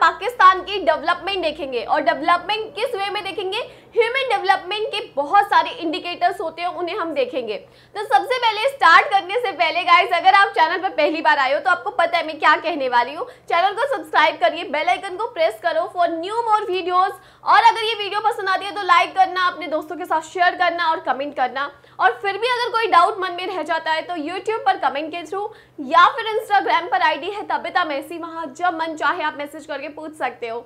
पाकिस्तान की डेवलपमेंट देखेंगे और डेवलपमेंट किस वे में देखेंगे ह्यूमन डेवलपमेंट के बहुत सारे इंडिकेटर्स होते हैं उन्हें हम देखेंगे तो सबसे पहले स्टार्ट करने से पहले गाइज अगर आप चैनल पर पहली बार आए हो तो आपको पता है मैं क्या कहने वाली हूँ चैनल को सब्सक्राइब करिए बेल आइकन को प्रेस करो फॉर न्यू मोर वीडियोस और अगर ये वीडियो पसंद आती है तो लाइक करना अपने दोस्तों के साथ शेयर करना और कमेंट करना और फिर भी अगर कोई डाउट मन में रह जाता है तो यूट्यूब पर कमेंट के थ्रू या फिर इंस्टाग्राम पर आईडी है तबिता मैसी वहाँ जब मन चाहे आप मैसेज करके पूछ सकते हो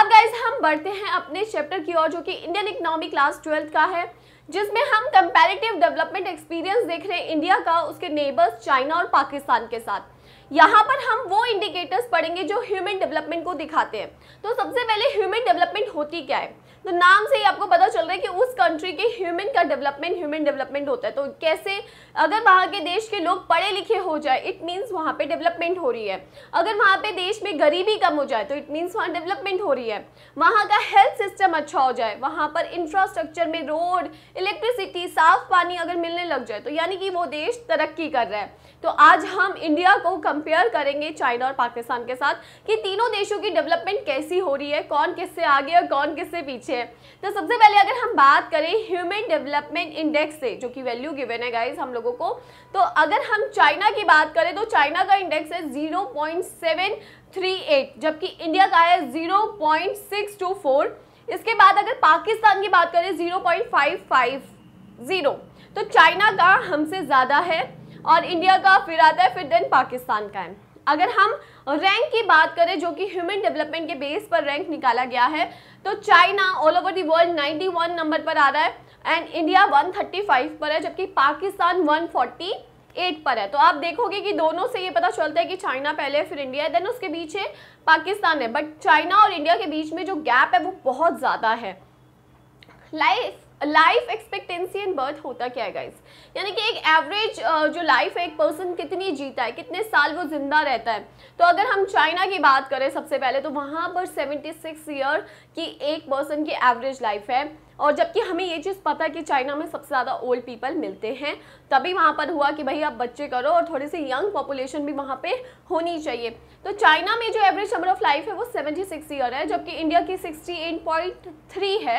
अब गाइज हम बढ़ते हैं अपने चैप्टर की ओर जो कि इंडियन इकोनॉमी क्लास ट्वेल्थ का है जिसमें हम कंपैरेटिव डेवलपमेंट एक्सपीरियंस देख रहे हैं इंडिया का उसके नेबर्स चाइना और पाकिस्तान के साथ यहाँ पर हम वो इंडिकेटर्स पढ़ेंगे जो ह्यूमन डेवलपमेंट को दिखाते हैं तो सबसे पहले ह्यूमन डेवलपमेंट होती क्या है तो नाम से ही आपको पता चल रहा है कि उस कंट्री के ह्यूमन का डेवलपमेंट ह्यूमन डेवलपमेंट होता है तो कैसे अगर वहाँ के देश के लोग पढ़े लिखे हो जाए इट मीन्स वहाँ पे डेवलपमेंट हो रही है अगर वहाँ पे देश में गरीबी कम हो जाए तो इट मीन्स वहाँ डेवलपमेंट हो रही है वहाँ का हेल्थ सिस्टम अच्छा हो जाए वहाँ पर इंफ्रास्ट्रक्चर में रोड इलेक्ट्रिसिटी साफ पानी अगर मिलने लग जाए तो यानी कि वो देश तरक्की कर रहा है तो आज हम इंडिया को वो कंपेयर करेंगे चाइना और पाकिस्तान के साथ कि तीनों देशों की डेवलपमेंट कैसी हो रही है कौन किससे आगे और कौन किससे पीछे है तो सबसे पहले अगर हम बात करें ह्यूमन डेवलपमेंट इंडेक्स से जो कि वैल्यू गिवेन है गाइज हम लोगों को तो अगर हम चाइना की बात करें तो चाइना का इंडेक्स है जीरो जबकि इंडिया का है जीरो इसके बाद अगर पाकिस्तान की बात करें जीरो ज़ीरो तो चाइना का हमसे ज़्यादा है और इंडिया का फिर आता है फिर देन पाकिस्तान का है अगर हम रैंक की बात करें जो कि ह्यूमन डेवलपमेंट के बेस पर रैंक निकाला गया है तो China all over the world 91 number पर आ रहा है एंड इंडिया 135 पर है जबकि पाकिस्तान 148 पर है तो आप देखोगे कि दोनों से ये पता चलता है कि चाइना पहले है फिर इंडिया है देन उसके बीच है पाकिस्तान है बट चाइना और इंडिया के बीच में जो गैप है वो बहुत ज़्यादा है life life expectancy and birth होता क्या है गाइज यानी कि एक एवरेज जो लाइफ है एक पर्सन कितनी जीता है कितने साल वो जिंदा रहता है तो अगर हम चाइना की बात करें सबसे पहले तो वहाँ पर 76 ईयर की एक पर्सन की एवरेज लाइफ है और जबकि हमें ये चीज़ पता है कि चाइना में सबसे ज़्यादा ओल्ड पीपल मिलते हैं तभी वहाँ पर हुआ कि भाई आप बच्चे करो और थोड़ी सी यंग पॉपुलेशन भी वहाँ पे होनी चाहिए तो चाइना में जो एवरेज नंबर ऑफ लाइफ है वो 76 ईयर है जबकि इंडिया की 68.3 है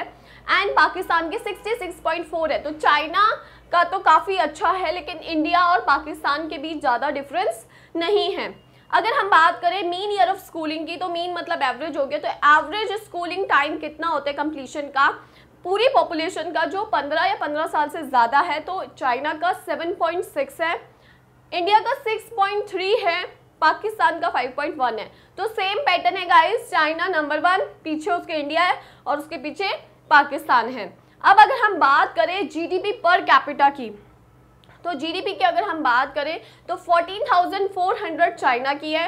एंड पाकिस्तान की 66.4 है तो चाइना का तो काफ़ी अच्छा है लेकिन इंडिया और पाकिस्तान के बीच ज़्यादा डिफरेंस नहीं है अगर हम बात करें मीन ईयर ऑफ स्कूलिंग की तो मीन मतलब एवरेज हो गया तो एवरेज स्कूलिंग टाइम कितना होता है कंप्लीशन का पूरी पॉपुलेशन का जो 15 या 15 साल से ज़्यादा है तो चाइना का 7.6 है इंडिया का 6.3 है पाकिस्तान का 5.1 है तो सेम पैटर्न है गाइस चाइना नंबर वन पीछे उसके इंडिया है और उसके पीछे पाकिस्तान है अब अगर हम बात करें जीडीपी पर कैपिटा की तो जीडीपी की अगर हम बात करें तो 14,400 चाइना की है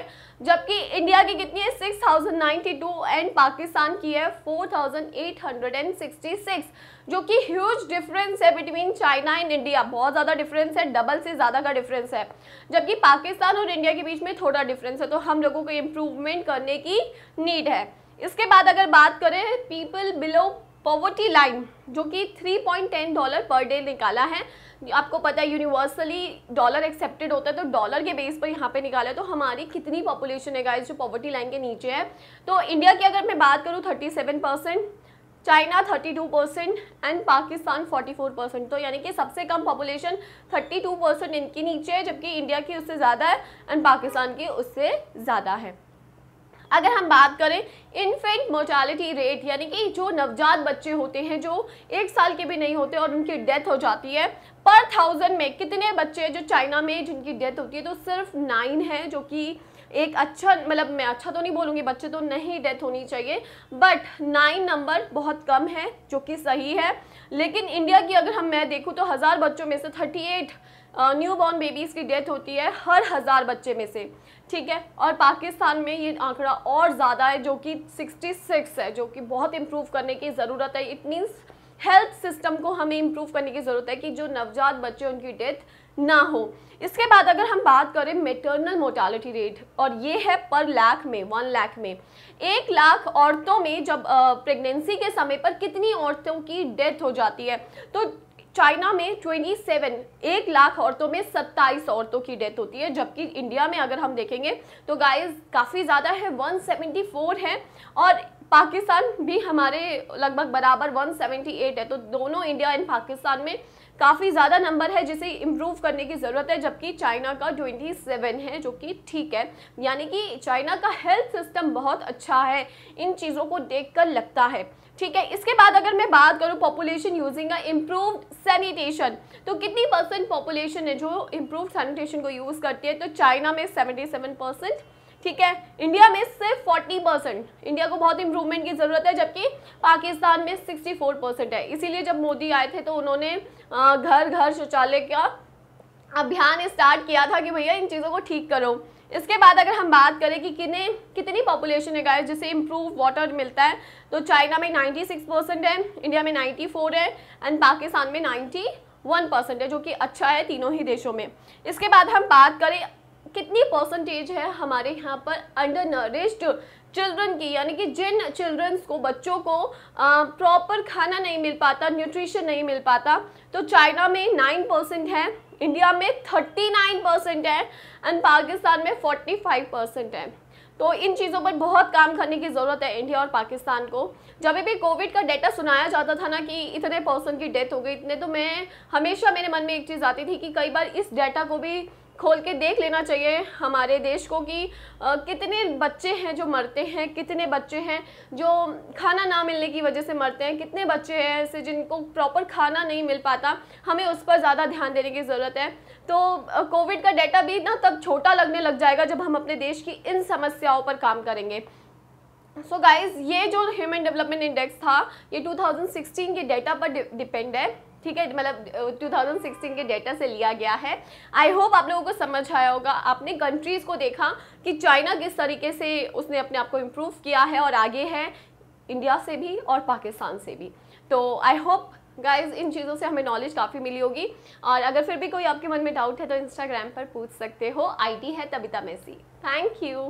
जबकि इंडिया की कितनी है 6,092 एंड पाकिस्तान की है 4,866 जो कि ह्यूज डिफरेंस है बिटवीन चाइना एंड इंडिया बहुत ज़्यादा डिफरेंस है डबल से ज़्यादा का डिफरेंस है जबकि पाकिस्तान और इंडिया के बीच में थोड़ा डिफरेंस है तो हम लोगों को इम्प्रूवमेंट करने की नीड है इसके बाद अगर बात करें पीपल बिलो पॉवर्टी लाइन जो कि 3.10 डॉलर पर डे निकाला है आपको पता है यूनिवर्सली डॉलर एक्सेप्टेड होता है तो डॉलर के बेस पर यहाँ पे है तो हमारी कितनी पॉपुलेशन है गाइज जो पॉवर्टी लाइन के नीचे है तो इंडिया की अगर मैं बात करूँ thirty seven percent China 32 percent and Pakistan 44 percent तो यानी कि सबसे कम पॉपुलेशन 32 परसेंट इनके नीचे है जबकि इंडिया की उससे ज़्यादा है एंड पाकिस्तान की उससे ज़्यादा है अगर हम बात करें इन्फेंट मोर्टालिटी रेट यानी कि जो नवजात बच्चे होते हैं जो एक साल के भी नहीं होते और उनकी डेथ हो जाती है पर थाउजेंड में कितने बच्चे जो चाइना में जिनकी डेथ होती है तो सिर्फ नाइन है जो कि एक अच्छा मतलब मैं अच्छा तो नहीं बोलूँगी बच्चे तो नहीं डेथ होनी चाहिए बट नाइन नंबर बहुत कम है जो कि सही है लेकिन इंडिया की अगर हम मैं देखूँ तो हज़ार बच्चों में से thirty eight new born babies की डेथ होती है हर हज़ार बच्चे में से ठीक है और पाकिस्तान में ये आंकड़ा और ज़्यादा है जो कि 66 है जो कि बहुत इम्प्रूव करने की ज़रूरत है इट मीन्स हेल्थ सिस्टम को हमें इम्प्रूव करने की ज़रूरत है कि जो नवजात बच्चे उनकी डेथ ना हो इसके बाद अगर हम बात करें मेटर्नल मोर्टालिटी रेट और ये है पर लाख में वन लाख में एक लाख औरतों में जब प्रेगनेंसी के समय पर कितनी औरतों की डेथ हो जाती है तो चाइना में 27 एक लाख औरतों में 27 औरतों की डेथ होती है जबकि इंडिया में अगर हम देखेंगे तो गाइस काफ़ी ज़्यादा है 174 है और पाकिस्तान भी हमारे लगभग बराबर 178 है तो दोनों इंडिया एंड पाकिस्तान में काफ़ी ज़्यादा नंबर है जिसे इम्प्रूव करने की ज़रूरत है जबकि चाइना का 27 है जो कि ठीक है यानी कि चाइना का हेल्थ सिस्टम बहुत अच्छा है इन चीज़ों को देख लगता है ठीक है इसके बाद अगर मैं बात करूँ population using a improved sanitation तो कितनी परसेंट पॉपुलेशन है जो इम्प्रूव सैनिटेशन को यूज़ करती है तो चाइना में सेवेंटी सेवन परसेंट ठीक है इंडिया में सिर्फ 40 परसेंट इंडिया को बहुत इंप्रूवमेंट की ज़रूरत है जबकि पाकिस्तान में 64 परसेंट है इसीलिए जब मोदी आए थे तो उन्होंने घर घर शौचालय का अभियान स्टार्ट किया था कि भैया इन चीज़ों को ठीक करो इसके बाद अगर हम बात करें कि कितने कितनी पॉपुलेशन है गाय जिसे इम्प्रूव वाटर मिलता है तो चाइना में 96 परसेंट है इंडिया में 94 है एंड पाकिस्तान में 91 परसेंट है जो कि अच्छा है तीनों ही देशों में इसके बाद हम बात करें कितनी परसेंटेज है हमारे यहाँ पर अंडर नरिश्ड चिल्ड्रन की यानी कि जिन चिल्ड्रंस को बच्चों को प्रॉपर खाना नहीं मिल पाता न्यूट्रिशन नहीं मिल पाता तो चाइना में नाइन परसेंट है इंडिया में थर्टी नाइन परसेंट है एंड पाकिस्तान में फोर्टी फाइव परसेंट है तो इन चीज़ों पर बहुत काम करने की ज़रूरत है इंडिया और पाकिस्तान को जब भी कोविड का डाटा सुनाया जाता था ना कि इतने पर्सन की डेथ हो गई इतने तो मैं हमेशा मेरे मन में एक चीज़ आती थी कि कई बार इस डाटा को भी खोल के देख लेना चाहिए हमारे देश को कि कितने बच्चे हैं जो मरते हैं कितने बच्चे हैं जो खाना ना मिलने की वजह से मरते हैं कितने बच्चे हैं ऐसे जिनको प्रॉपर खाना नहीं मिल पाता हमें उस पर ज़्यादा ध्यान देने की ज़रूरत है तो कोविड का डाटा भी ना तब छोटा लगने लग जाएगा जब हम अपने देश की इन समस्याओं पर काम करेंगे सो so गाइज़ ये जो ह्यूमन डेवलपमेंट इंडेक्स था ये 2016 के डेटा पर डिपेंड है ठीक है मतलब 2016 के डेटा से लिया गया है आई होप आप लोगों को समझ आया होगा आपने कंट्रीज़ को देखा कि चाइना किस तरीके से उसने अपने आप को इम्प्रूव किया है और आगे है इंडिया से भी और पाकिस्तान से भी तो आई होप गाइज इन चीज़ों से हमें नॉलेज काफ़ी मिली होगी और अगर फिर भी कोई आपके मन में डाउट है तो इंस्टाग्राम पर पूछ सकते हो आईडी है तबिता मेसी थैंक यू